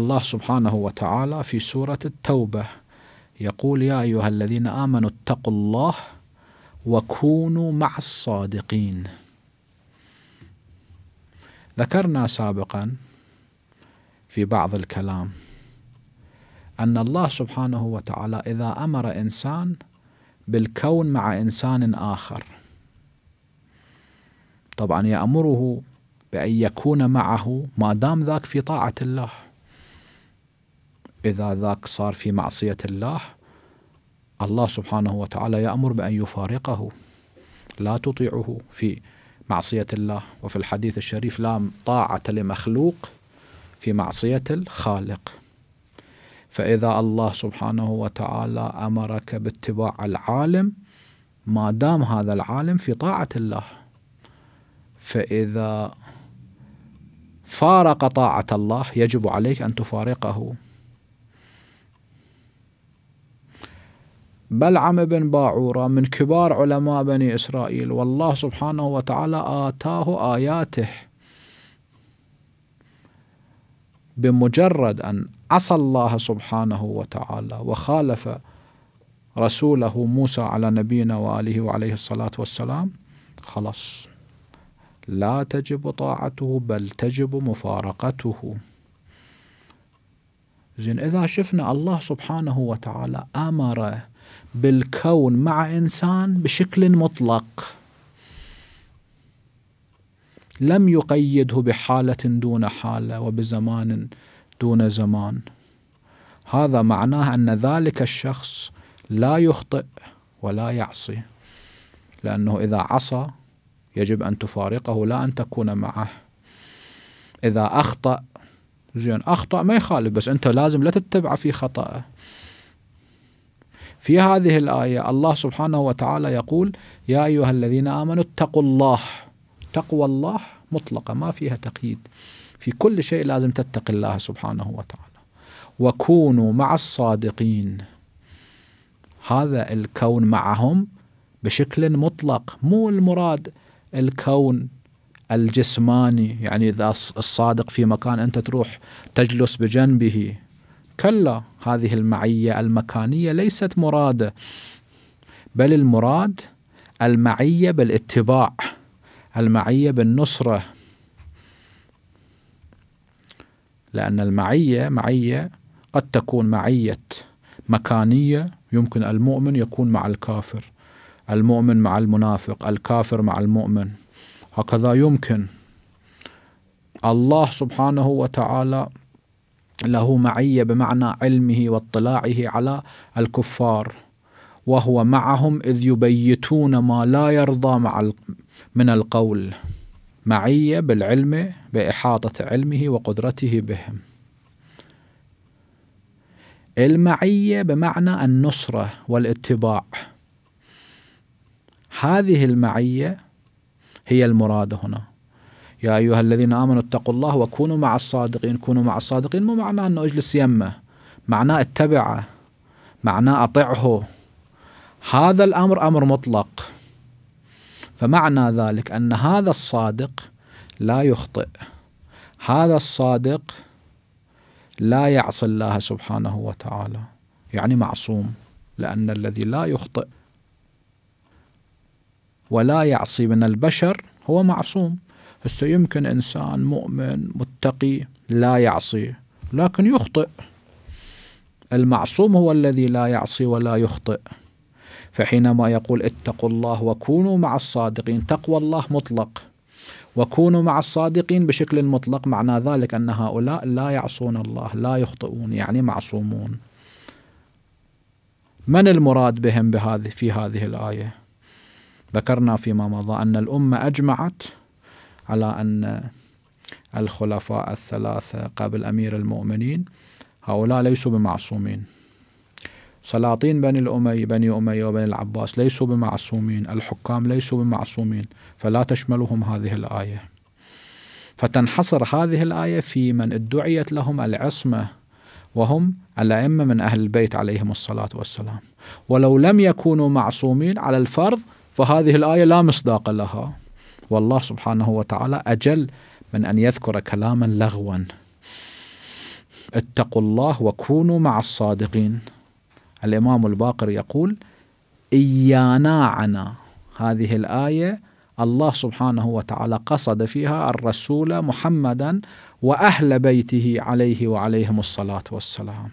الله سبحانه وتعالى في سورة التوبة يقول يا أيها الذين آمنوا اتقوا الله وكونوا مع الصادقين ذكرنا سابقا في بعض الكلام أن الله سبحانه وتعالى إذا أمر إنسان بالكون مع إنسان آخر طبعا يأمره بأن يكون معه ما دام ذاك في طاعة الله إذا ذاك صار في معصية الله الله سبحانه وتعالى يأمر بأن يفارقه لا تطيعه في معصية الله وفي الحديث الشريف لا طاعة لمخلوق في معصية الخالق فإذا الله سبحانه وتعالى أمرك باتباع العالم ما دام هذا العالم في طاعة الله فإذا فارق طاعة الله يجب عليك أن تفارقه بلعم بن باعورة من كبار علماء بني إسرائيل والله سبحانه وتعالى آتاه آياته بمجرد أن عصى الله سبحانه وتعالى وخالف رسوله موسى على نبينا وآله وعليه الصلاة والسلام خلاص لا تجب طاعته بل تجب مفارقته زين إذا شفنا الله سبحانه وتعالى أمره بالكون مع انسان بشكل مطلق لم يقيده بحاله دون حاله وبزمان دون زمان هذا معناه ان ذلك الشخص لا يخطئ ولا يعصي لانه اذا عصى يجب ان تفارقه لا ان تكون معه اذا اخطا زين اخطا ما يخالف بس انت لازم لا تتبعه في خطاه في هذه الآية الله سبحانه وتعالى يقول يا أيها الذين آمنوا اتقوا الله تقوى الله مطلقة ما فيها تقييد في كل شيء لازم تتقي الله سبحانه وتعالى وكونوا مع الصادقين هذا الكون معهم بشكل مطلق مو المراد الكون الجسماني يعني إذا الصادق في مكان أنت تروح تجلس بجنبه كلا هذه المعية المكانية ليست مراده بل المراد المعية بالاتباع المعية بالنصرة لأن المعية معية قد تكون معية مكانية يمكن المؤمن يكون مع الكافر المؤمن مع المنافق الكافر مع المؤمن هكذا يمكن الله سبحانه وتعالى له معية بمعنى علمه واطلاعه على الكفار وهو معهم إذ يبيتون ما لا يرضى مع من القول معية بالعلم بإحاطة علمه وقدرته بهم المعية بمعنى النصرة والاتباع هذه المعية هي المراد هنا يا أيها الذين آمنوا اتقوا الله وكونوا مع الصادقين كونوا مع الصادقين مو معناه أنه اجلس يمه معناه اتبعه معناه أطعه هذا الأمر أمر مطلق فمعنى ذلك أن هذا الصادق لا يخطئ هذا الصادق لا يعصي الله سبحانه وتعالى يعني معصوم لأن الذي لا يخطئ ولا يعصي من البشر هو معصوم هسه يمكن إنسان مؤمن متقي لا يعصي لكن يخطئ المعصوم هو الذي لا يعصي ولا يخطئ فحينما يقول اتقوا الله وكونوا مع الصادقين تقوى الله مطلق وكونوا مع الصادقين بشكل مطلق معنى ذلك أن هؤلاء لا يعصون الله لا يخطئون يعني معصومون من المراد بهم بهذه في هذه الآية ذكرنا فيما مضى أن الأمة أجمعت على أن الخلفاء الثلاثة قبل أمير المؤمنين هؤلاء ليسوا بمعصومين سلاطين بني الأمي بني أمية وبني العباس ليسوا بمعصومين الحكام ليسوا بمعصومين فلا تشملهم هذه الآية فتنحصر هذه الآية في من ادعيت لهم العصمة وهم الأئمة من أهل البيت عليهم الصلاة والسلام ولو لم يكونوا معصومين على الفرض فهذه الآية لا مصداق لها والله سبحانه وتعالى أجل من أن يذكر كلاما لغوا اتقوا الله وكونوا مع الصادقين الإمام الباقر يقول إيانا عنا هذه الآية الله سبحانه وتعالى قصد فيها الرسول محمدا وأهل بيته عليه وعليهم الصلاة والسلام